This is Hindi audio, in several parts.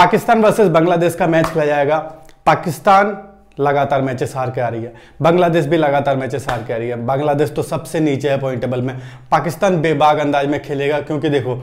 पाकिस्तान वर्सेस बांग्लादेश का मैच खेला जाएगा पाकिस्तान लगातार मैचेस हार के आ रही है बांग्लादेश भी लगातार मैचेस हार के आ रही है बांग्लादेश तो सबसे नीचे है पॉइंट टेबल में पाकिस्तान बेबाग अंदाज में खेलेगा क्योंकि देखो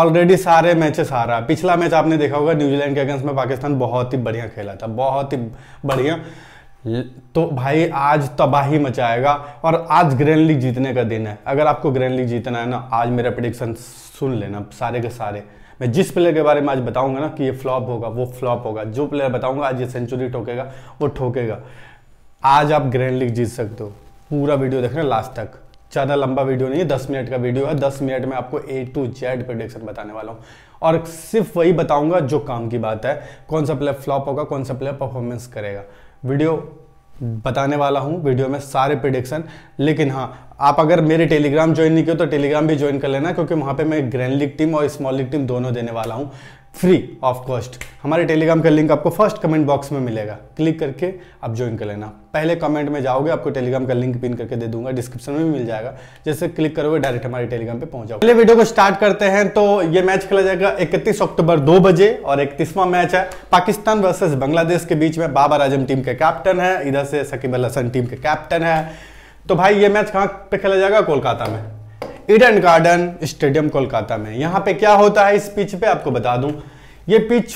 ऑलरेडी सारे मैचेस आ रहा है पिछला मैच आपने देखा होगा न्यूजीलैंड के अगेंस्ट में पाकिस्तान बहुत ही बढ़िया खेला था बहुत ही बढ़िया तो भाई आज तबाही मचाएगा और आज ग्रैंड लीग जीतने का दिन है अगर आपको ग्रैंड लीग जीतना है ना आज मेरा प्रडिक्शन सुन लेना सारे के सारे मैं जिस प्लेयर के बारे में आज बताऊंगा ना कि ये फ्लॉप होगा वो फ्लॉप होगा जो प्लेयर बताऊंगा आज ये सेंचुरी ठोकेगा वो ठोकेगा आज आप ग्रैंड लीग जीत सकते हो पूरा वीडियो देखना लास्ट तक ज़्यादा लंबा वीडियो नहीं है दस मिनट का वीडियो है दस मिनट में आपको ए टू जेड प्रोडिक्शन बताने वाला हूँ और सिर्फ वही बताऊंगा जो काम की बात है कौन सा प्लेयर फ्लॉप होगा कौन सा प्लेयर परफॉर्मेंस करेगा वीडियो बताने वाला हूँ वीडियो में सारे प्रिडिक्शन लेकिन हाँ आप अगर मेरे टेलीग्राम ज्वाइन नहीं किए तो टेलीग्राम भी ज्वाइन कर लेना क्योंकि वहाँ पे मैं ग्रैंड लीग टीम और स्मॉल लीग टीम दोनों देने वाला हूँ फ्री ऑफ कॉस्ट हमारे टेलीग्राम का लिंक आपको फर्स्ट कमेंट बॉक्स में मिलेगा क्लिक करके आप ज्वाइन कर लेना पहले कमेंट में जाओगे आपको टेलीग्राम का लिंक पिन करके दे दूंगा डिस्क्रिप्शन में भी मिल जाएगा जैसे क्लिक करोगे डायरेक्ट हमारे टेलीग्राम पे पहुंच जाओगे पहले वीडियो को स्टार्ट करते हैं तो ये मैच खेला जाएगा इकतीस अक्टूबर दो बजे और इकतीसवां मैच है पाकिस्तान वर्सेज बांग्लादेश के बीच में बाबर आजम टीम के कैप्टन है इधर से सकीब अल हसन टीम के कैप्टन है तो भाई ये मैच कहाँ पे खेला जाएगा कोलकाता में ईडन गार्डन स्टेडियम कोलकाता में यहाँ पे क्या होता है इस पिच पे आपको बता दूं ये पिच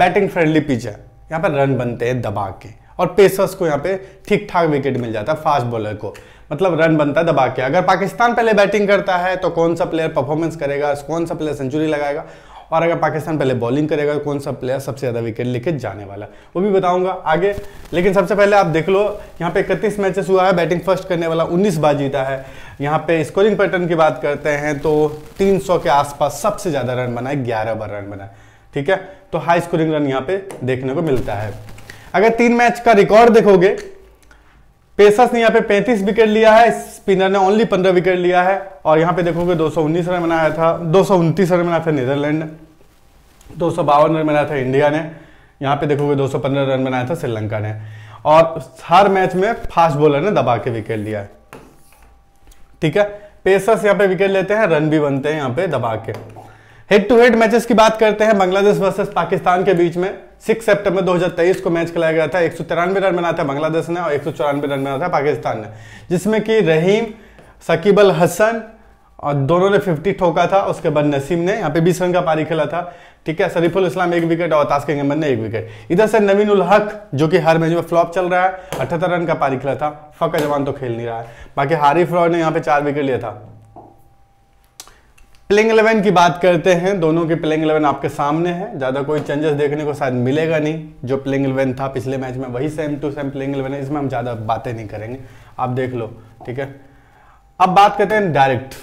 बैटिंग फ्रेंडली पिच है यहाँ पर रन बनते हैं दबा के और पेसर्स को यहाँ पे ठीक ठाक विकेट मिल जाता है फास्ट बॉलर को मतलब रन बनता है दबा के अगर पाकिस्तान पहले बैटिंग करता है तो कौन सा प्लेयर परफॉर्मेंस करेगा कौन सा प्लेयर सेंचुरी लगाएगा और अगर पाकिस्तान पहले बॉलिंग करेगा कौन सा प्लेयर सबसे ज़्यादा विकेट लेके जाने वाला वो भी बताऊंगा आगे लेकिन सबसे पहले आप देख लो यहाँ पे इकतीस मैचेस हुआ है बैटिंग फर्स्ट करने वाला उन्नीस बार जीता है यहाँ पे स्कोरिंग पैटर्न की बात करते हैं तो तीन के आसपास सबसे ज़्यादा रन बनाए ग्यारह बार रन बनाए ठीक है तो हाई स्कोरिंग रन यहाँ पे देखने को मिलता है अगर तीन मैच का रिकॉर्ड देखोगे पेसर्स ने यहाँ पे 35 विकेट लिया है स्पिनर ने ओनली 15 विकेट लिया है और यहाँ पे देखोगे दो रन बनाया था दो रन बनाया था नीदरलैंड ने दो रन बनाया था इंडिया ने यहाँ पे देखोगे 215 रन बनाया था श्रीलंका ने और हर मैच में फास्ट बॉलर ने दबा के विकेट लिया है ठीक है पेसर्स यहाँ पे विकेट लेते हैं रन भी बनते हैं यहाँ पे दबा के हेड टू हेड मैचेस की बात करते हैं बांग्लादेश वर्सेस पाकिस्तान के बीच में 6 सितंबर 2023 को मैच खिलाया गया था एक रन बनाया था बांग्लादेश ने और एक रन बनाया था पाकिस्तान ने जिसमें कि रहीम सकीब अल हसन और दोनों ने 50 ठोका था उसके बाद नसीम ने यहाँ पे 20 रन का पारी खेला था ठीक है शरीफुल इस्लाम एक विकेट और तास्किंग अहमद ने एक विकेट इधर से नवीन उल हक जो कि हर मैच में फ्लॉप चल रहा है अठहत्तर रन का पारी खेला था फकर जवान तो खेल नहीं रहा है बाकी हारिफ रॉय ने यहाँ पे चार विकेट लिया था प्लेइंग इलेवन की बात करते हैं दोनों के प्लेइंग इलेवन आपके सामने है ज़्यादा कोई चेंजेस देखने को शायद मिलेगा नहीं जो प्लेइंग इलेवन था पिछले मैच में वही same to same playing eleven है इसमें हम ज़्यादा बातें नहीं करेंगे आप देख लो ठीक है अब बात करते हैं डायरेक्ट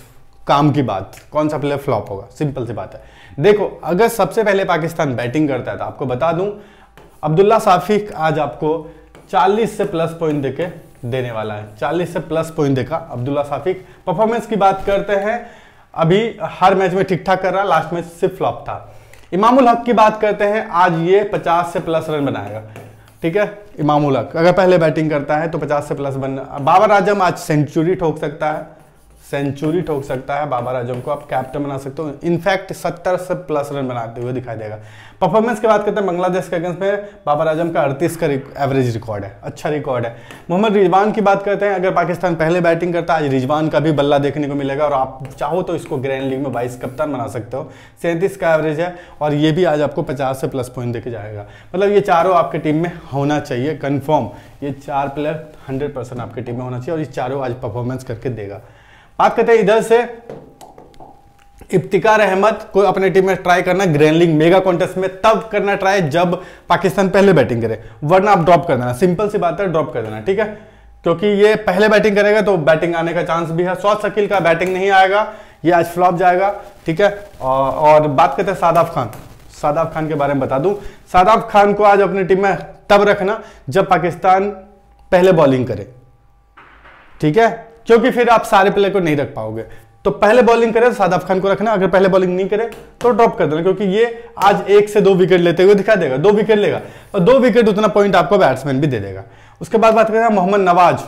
काम की बात कौन सा प्लेयर फ्लॉप होगा सिंपल सी बात है देखो अगर सबसे पहले पाकिस्तान बैटिंग करता है तो आपको बता दूं अब्दुल्ला साफिक आज आपको 40 से प्लस पॉइंट देके देने वाला है 40 से प्लस पॉइंट देखा अब्दुल्ला साफिक परफॉर्मेंस की बात करते हैं अभी हर मैच में ठीक ठाक कर रहा लास्ट में सिर्फ फ्लॉप था इमामुल हक की बात करते हैं आज ये 50 से प्लस रन बनाएगा ठीक है इमामुल हक अगर पहले बैटिंग करता है तो 50 से प्लस बन बाबर आजम आज सेंचुरी ठोक सकता है सेंचुरी ठोक सकता है बाबर आजम को आप कैप्टन बना सकते हो इनफैक्ट सत्तर से प्लस रन बनाते हुए दिखाई देगा परफॉर्मेंस की बात करते हैं बांग्लादेश के अगेंस्ट में बाबर आजम का अड़तीस का एवरेज रिकॉर्ड है अच्छा रिकॉर्ड है मोहम्मद रिजवान की बात करते हैं अगर पाकिस्तान पहले बैटिंग करता है आज रिजवान का भी बल्ला देखने को मिलेगा और आप चाहो तो इसको ग्रैंड लीग में बाईस कप्तान बना सकते हो सैंतीस का एवरेज है और ये भी आज आपको पचास से प्लस पॉइंट देखे जाएगा मतलब ये चारों आपके टीम में होना चाहिए कन्फर्म ये चार प्लेयर हंड्रेड आपकी टीम में होना चाहिए और ये चारों आज परफॉर्मेंस करके देगा बात करते हैं इधर से इफ्तिकार अहमद को अपने टीम में ट्राई करना ग्रैंडलिंग मेगा कॉन्टेस्ट में तब करना ट्राई जब पाकिस्तान पहले बैटिंग करे वरना आप ड्रॉप कर देना सिंपल सी बात है ड्रॉप कर देना ठीक है क्योंकि ये पहले बैटिंग करेगा तो बैटिंग आने का चांस भी है सौ शकील का बैटिंग नहीं आएगा ये आज फ्लॉप जाएगा ठीक है और, और बात करते हैं सादाफ खान सादाब खान के बारे में बता दूं सादाब खान को आज अपनी टीम में तब रखना जब पाकिस्तान पहले बॉलिंग करे ठीक है क्योंकि फिर आप सारे प्लेयर को नहीं रख पाओगे तो पहले बॉलिंग करें तो सादाब खान को रखना अगर पहले बॉलिंग नहीं करे तो ड्रॉप कर देना क्योंकि ये आज एक से दो विकेट लेते हुए दिखा देगा दो विकेट लेगा और दो विकेट उतना पॉइंट आपको बैट्समैन भी दे देगा उसके बाद बात करें मोहम्मद नवाज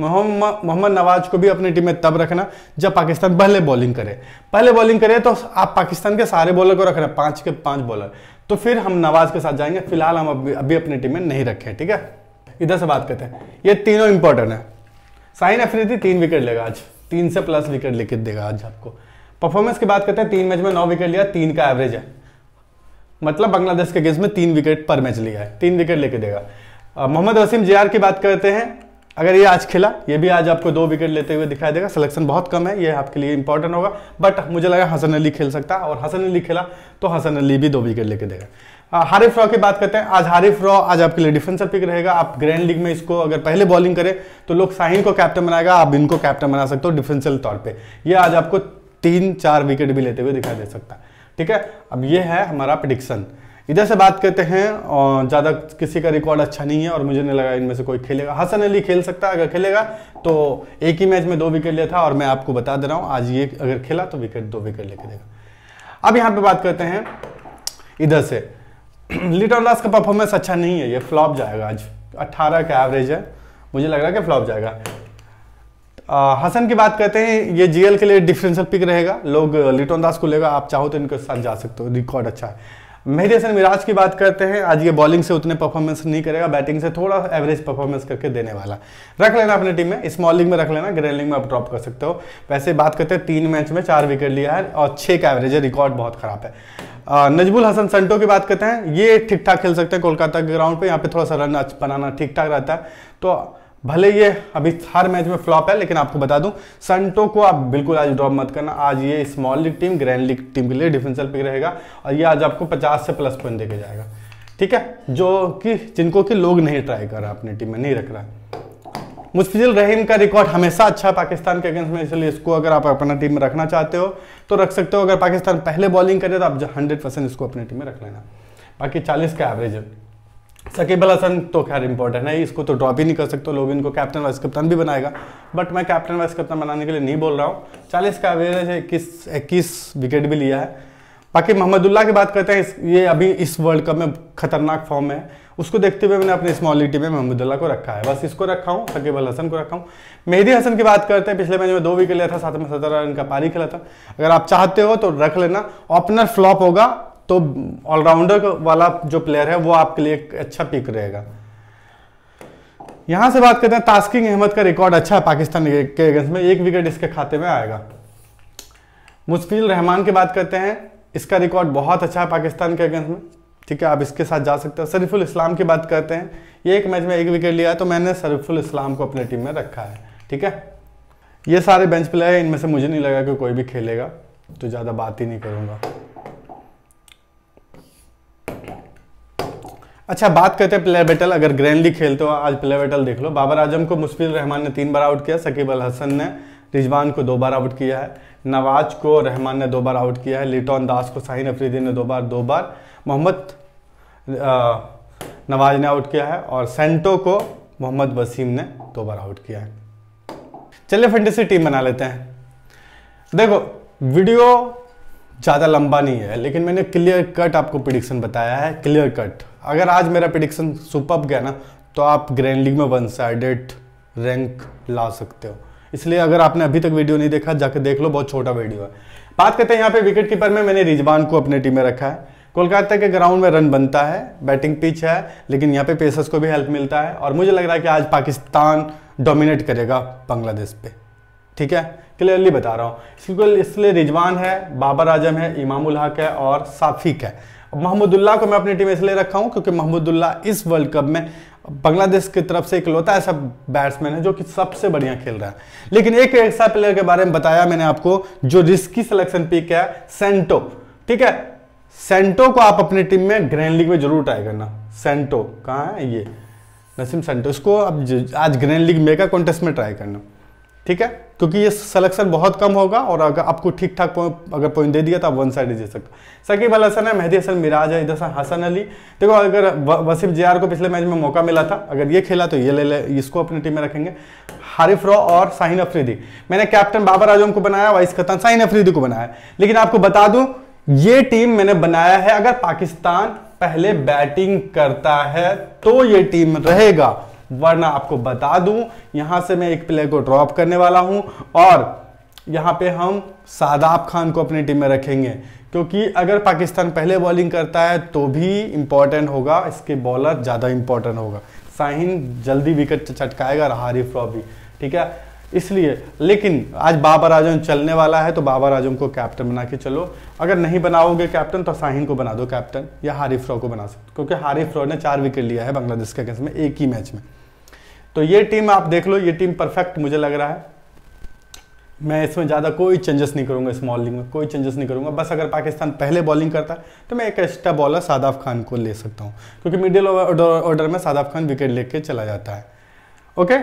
मोहम्मद नवाज को भी अपनी टीम में तब रखना जब पाकिस्तान पहले बॉलिंग करे पहले बॉलिंग करे तो आप पाकिस्तान के सारे बॉलर को रखना पांच के पांच बॉलर तो फिर हम नवाज के साथ जाएंगे फिलहाल हम अभी अभी अपनी टीम में नहीं रखे ठीक है इधर से बात करते हैं ये तीनों इंपॉर्टेंट है साइन एफरीदी तीन विकेट लेगा आज तीन से प्लस विकेट लेके देगा आज आपको परफॉर्मेंस की बात करते हैं तीन मैच में नौ विकेट लिया तीन का एवरेज है मतलब बांग्लादेश के गेंस में तीन विकेट पर मैच लिया है तीन विकेट लेके देगा मोहम्मद वसीम जे की बात करते हैं अगर ये आज खेला ये भी आज आपको दो विकेट लेते हुए दिखाई देगा सिलेक्शन बहुत कम है ये आपके लिए इंपॉर्टेंट होगा बट मुझे लगा हसन अली खेल सकता और हसन अली खेला तो हसन अली भी दो विकेट लेके देगा हाँ, हारिफ रॉ की बात करते हैं आज हारिफ रॉ आज आपके लिए डिफेंसर पिक रहेगा आप ग्रैंड लीग में इसको अगर पहले बॉलिंग करें तो लोग साहिन को कैप्टन बनाएगा आप इनको कैप्टन बना सकते हो डिफेंसल तौर पे ये आज आपको तीन चार विकेट भी लेते हुए दिखाई दे सकता है ठीक है अब ये है हमारा प्रडिक्शन इधर से बात करते हैं और ज़्यादा किसी का रिकॉर्ड अच्छा नहीं है और मुझे नहीं लगा इनमें से कोई खेलेगा हसन अली खेल सकता है अगर खेलेगा तो एक ही मैच में दो विकेट था और मैं आपको बता दे रहा हूँ आज ये अगर खेला तो विकेट दो विकेट लेके देगा अब यहाँ पे बात करते हैं इधर से लिटल दास का परफॉर्मेंस अच्छा नहीं है ये फ्लॉप जाएगा आज 18 का एवरेज है मुझे लग रहा है कि फ्लॉप जाएगा आ, हसन की बात करते हैं ये जीएल के लिए डिफरेंशियल पिक रहेगा लोग लिटोन दास को लेगा आप चाहो तो इनके साथ जा सकते हो रिकॉर्ड अच्छा है मेहदी हसन मिराज की बात करते हैं आज ये बॉलिंग से उतने परफॉर्मेंस नहीं करेगा बैटिंग से थोड़ा एवरेज परफॉर्मेंस करके देने वाला रख लेना अपने टीम में स्मॉलिंग में रख लेना ग्रेलिंग में आप ड्रॉप कर सकते हो वैसे बात करते हैं तीन मैच में चार विकेट लिया है और छः का एवरेज है रिकॉर्ड बहुत खराब है नजबुल हसन संटो की बात करते हैं ये ठीक ठाक खेल सकते हैं कोलकाता के ग्राउंड पर यहाँ पर थोड़ा सा रन बनाना ठीक ठाक रहता है तो भले ये अभी हर मैच में फ्लॉप है लेकिन आपको बता दूं संटो को आप बिल्कुल आज ड्रॉप मत करना आज ये small league team grand league team के लिए डिफेंसल पिक रहेगा और ये आज आपको 50 से प्लस पॉइंट देके जाएगा ठीक है जो कि जिनको कि लोग नहीं ट्राई कर रहा अपनी टीम में नहीं रख रहा है रहीम का रिकॉर्ड हमेशा अच्छा है पाकिस्तान के अगेंस्ट में इसलिए इसको अगर आप अपना टीम में रखना चाहते हो तो रख सकते हो अगर पाकिस्तान पहले बॉलिंग करे तो आप हंड्रेड परसेंट इसको अपनी टीम में रख लेना बाकी चालीस का एवरेज है सकीब अल हसन तो खैर इंपॉर्टेंट है इसको तो ड्रॉप ही नहीं कर सकते लोग इनको कैप्टन वाइस कप्तान भी बनाएगा बट मैं कैप्टन वाइस कप्तान बनाने के लिए नहीं बोल रहा हूँ चालीस का एवरेज है इक्कीस इक्कीस विकेट भी लिया है बाकी मोहम्मदुल्ला की बात करते हैं ये अभी इस वर्ल्ड कप में खतरनाक फॉर्म है उसको देखते हुए मैंने अपने स्मॉलिटी टीम में मोहम्मदुल्ला को रखा है बस इसको रखा हूँ सकीब अल हसन को रखा हूँ मेहदी हसन की बात करते हैं पिछले मैच में दो विकेट लिया था साथ में सत्रह रन का पारी खेला था अगर आप चाहते हो तो रख लेना ओपनर फ्लॉप होगा तो ऑलराउंडर वाला जो प्लेयर है वो आपके लिए अच्छा पिक रहेगा यहां से बात करते हैं तास्किंग अहमद का रिकॉर्ड अच्छा है पाकिस्तान के अगेंस्ट में एक विकेट इसके खाते में आएगा मुस्फिल रहमान की बात करते हैं इसका रिकॉर्ड बहुत अच्छा है पाकिस्तान के अगेंस्ट में ठीक है आप इसके साथ जा सकते हैं शरीफुल इस्लाम की बात करते हैं ये एक मैच में एक विकेट लिया है तो मैंने शरीफुल इस्लाम को अपने टीम में रखा है ठीक है ये सारे बेंच प्लेयर हैं इनमें से मुझे नहीं लगा कि कोई भी खेलेगा तो ज़्यादा बात ही नहीं करूँगा अच्छा बात करते हैं प्लेयर बैटल अगर ग्रैंडली खेलते हो आज प्लेयर बैटल देख लो बाबर आजम को मुस्फिल रहमान ने तीन बार आउट किया सकीब अल हसन ने रिजवान को दो बार आउट किया है नवाज को रहमान ने दो बार आउट किया है लिटॉन दास को साहिन अफरीदी ने दो बार दो बार मोहम्मद नवाज ने आउट किया है और सेंटो को मोहम्मद वसीम ने दो बार आउट किया है चलिए फेंटेसी टीम बना लेते हैं देखो वीडियो ज़्यादा लंबा नहीं है लेकिन मैंने क्लियर कट आपको प्रिडिक्शन बताया है क्लियर कट अगर आज मेरा प्रिडिक्शन सुपअप गया ना तो आप ग्रैंड लीग में वन साइडेड रैंक ला सकते हो इसलिए अगर आपने अभी तक वीडियो नहीं देखा जाके देख लो बहुत छोटा वीडियो है बात करते हैं यहाँ पे विकेट कीपर में मैंने रिजवान को अपने टीम में रखा है कोलकाता के ग्राउंड में रन बनता है बैटिंग पिच है लेकिन यहाँ पे पेसर्स को भी हेल्प मिलता है और मुझे लग रहा है कि आज पाकिस्तान डोमिनेट करेगा बांग्लादेश पे ठीक है क्लियरली बता रहा हूँ इसलिए रिजवान है बाबर आजम है इमामुल हक है और साफिक है महमूदुल्ला को मैं अपनी टीम इसलिए रखा हूँ क्योंकि महमूदुल्ला इस वर्ल्ड कप में बांग्लादेश की तरफ से इकलौता ऐसा बैट्समैन है जो कि सबसे बढ़िया खेल रहा है लेकिन एक ऐसा प्लेयर के बारे में बताया मैंने आपको जो रिस्की सिलेक्शन पिक है सेंटो ठीक है सेंटो को आप अपनी टीम में ग्रैंड लीग में जरूर ट्राई करना सेंटो कहाँ है ये नसीम सेंटो इसको आप आज ग्रैंड लीग मेगा कॉन्टेस्ट में ट्राई करना ठीक है क्योंकि ये सिलेक्शन बहुत कम होगा और अगर आपको ठीक ठाक अगर पॉइंट दे दिया तो आप वन साइड दे सकते सकीब अल हसन है मेहदी हसन मिराज है इधर से हसन अली देखो अगर वसीम जे को पिछले मैच में मौका मिला था अगर ये खेला तो ये ले ले इसको अपनी टीम में रखेंगे हारिफ रॉ और साहिन अफरीदी मैंने कैप्टन बाबर आजम को बनाया वाइस कप्तान साहिन अफरीदी को बनाया लेकिन आपको बता दूं ये टीम मैंने बनाया है अगर पाकिस्तान पहले बैटिंग करता है तो ये टीम रहेगा वरना आपको बता दूं यहां से मैं एक प्लेयर को ड्रॉप करने वाला हूं और यहां पे हम सादाब खान को अपनी टीम में रखेंगे क्योंकि अगर पाकिस्तान पहले बॉलिंग करता है तो भी इंपॉर्टेंट होगा इसके बॉलर ज़्यादा इंपॉर्टेंट होगा साहिन जल्दी विकेट चटकाएगा हारिफ रॉबी ठीक है इसलिए लेकिन आज बाबर आजम चलने वाला है तो बाबर आजम को कैप्टन बना के चलो अगर नहीं बनाओगे कैप्टन तो साहिन को बना दो कैप्टन या हारिफ रॉ को बना सकते क्योंकि हारिफ रॉ ने चार विकेट लिया है बांग्लादेश के अगेंस्ट में एक ही मैच में तो ये टीम आप देख लो ये टीम परफेक्ट मुझे लग रहा है मैं इसमें ज़्यादा कोई चेंजेस नहीं करूँगा इस मॉलिंग में कोई चेंजेस नहीं करूँगा बस अगर पाकिस्तान पहले बॉलिंग करता है तो मैं एक एक्स्ट्रा बॉलर सादाब खान को ले सकता हूँ क्योंकि मिडिल ऑर्डर में सादाब खान विकेट लेके चला जाता है ओके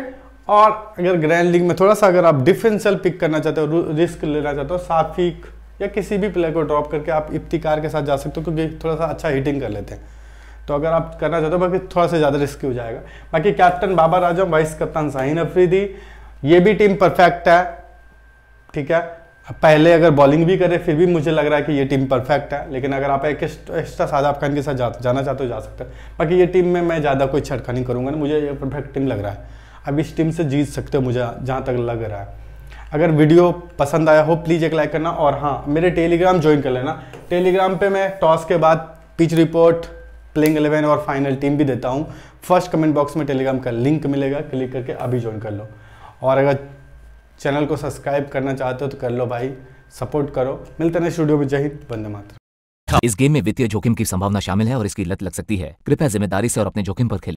और अगर ग्रैंड लीग में थोड़ा सा अगर आप डिफेंसल पिक करना चाहते हो रिस्क लेना चाहते हो साफिक या किसी भी प्लेयर को ड्रॉप करके आप इफ्तिकार के साथ जा सकते हो क्योंकि थोड़ा सा अच्छा हिटिंग कर लेते हैं तो अगर आप करना चाहते हो बाकी थोड़ा सा ज़्यादा रिस्की हो जाएगा बाकी कैप्टन बाबा राजम वाइस कप्तान साहिन अफरीदी ये भी टीम परफेक्ट है ठीक है पहले अगर बॉलिंग भी करे फिर भी मुझे लग रहा है कि ये टीम परफेक्ट है लेकिन अगर आप एक एक्स्ट्रा सादाब खान के साथ जा, जाना चाहते हो जा सकते हैं बाकी ये टीम में मैं ज़्यादा कोई छटका नहीं करूँगा ना मुझे ये परफेक्ट टीम लग रहा है अब इस टीम से जीत सकते हो मुझे जहाँ तक लग रहा है अगर वीडियो पसंद आया हो प्लीज़ एक लाइक करना और हाँ मेरे टेलीग्राम ज्वाइन कर लेना टेलीग्राम पर मैं टॉस के बाद पिच रिपोर्ट प्लेइंग एलेवन और फाइनल टीम भी देता हूँ फर्स्ट कमेंट बॉक्स में टेलीग्राम का लिंक मिलेगा क्लिक करके अभी ज्वाइन कर लो और अगर चैनल को सब्सक्राइब करना चाहते हो तो कर लो भाई सपोर्ट करो मिलते हैं स्टूडियो में जय बंदे मात्र हाँ, इस गेम में वित्तीय जोखिम की संभावना शामिल है और इसकी लत लग सकती है कृपया जिम्मेदारी से और अपने जोखिम पर खेले